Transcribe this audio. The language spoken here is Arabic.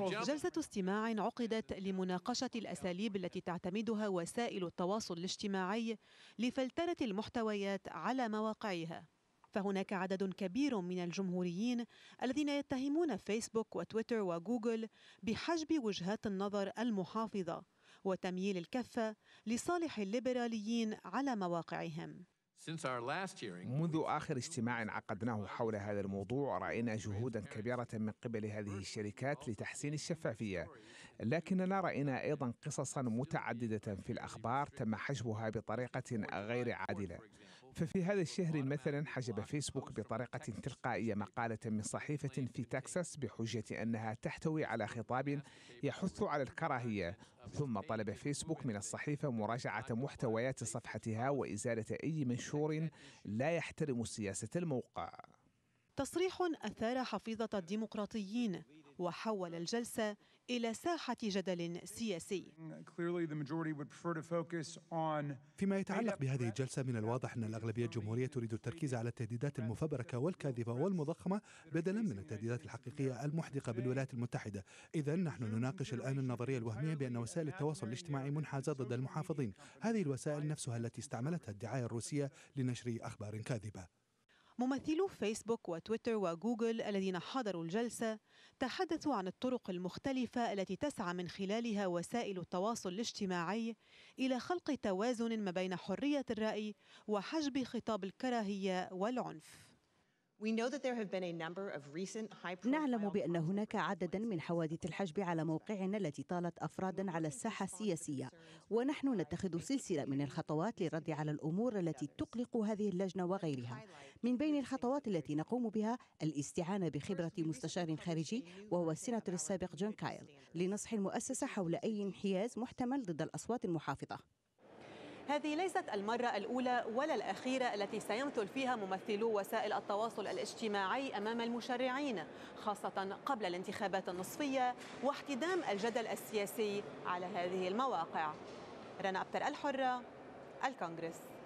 جلسة uh, استماع عقدت لمناقشة الأساليب التي تعتمدها وسائل التواصل الاجتماعي لفلترة المحتويات على مواقعها فهناك عدد كبير من الجمهوريين الذين يتهمون فيسبوك وتويتر وجوجل بحجب وجهات النظر المحافظة وتمييل الكفة لصالح الليبراليين على مواقعهم منذ آخر اجتماع عقدناه حول هذا الموضوع رأينا جهودا كبيرة من قبل هذه الشركات لتحسين الشفافية لكننا رأينا أيضا قصصا متعددة في الأخبار تم حجبها بطريقة غير عادلة ففي هذا الشهر مثلا حجب فيسبوك بطريقة تلقائية مقالة من صحيفة في تكساس بحجة أنها تحتوي على خطاب يحث على الكراهية ثم طلب فيسبوك من الصحيفة مراجعة محتويات صفحتها وإزالة أي منشور لا يحترم سياسة الموقع تصريح أثار حفيظة الديمقراطيين وحول الجلسة إلى ساحة جدل سياسي فيما يتعلق بهذه الجلسة من الواضح أن الأغلبية الجمهورية تريد التركيز على التهديدات المفبركة والكاذبة والمضخمة بدلا من التهديدات الحقيقية المحدقة بالولايات المتحدة إذا نحن نناقش الآن النظرية الوهمية بأن وسائل التواصل الاجتماعي منحازة ضد المحافظين هذه الوسائل نفسها التي استعملتها الدعاية الروسية لنشر أخبار كاذبة ممثلو فيسبوك وتويتر وجوجل الذين حضروا الجلسة تحدثوا عن الطرق المختلفة التي تسعى من خلالها وسائل التواصل الاجتماعي إلى خلق توازن ما بين حرية الرأي وحجب خطاب الكراهية والعنف نعلم بأن هناك عددا من حوادث الحجب على موقعنا التي طالت أفرادا على الساحة السياسية ونحن نتخذ سلسلة من الخطوات للرد على الأمور التي تقلق هذه اللجنة وغيرها من بين الخطوات التي نقوم بها الاستعانة بخبرة مستشار خارجي وهو السيناتور السابق جون كايل لنصح المؤسسة حول أي انحياز محتمل ضد الأصوات المحافظة هذه ليست المرة الأولى ولا الأخيرة التي سيمثل فيها ممثلو وسائل التواصل الاجتماعي أمام المشرعين خاصة قبل الانتخابات النصفية واحتدام الجدل السياسي على هذه المواقع رنا أبتر الحرة الكونغرس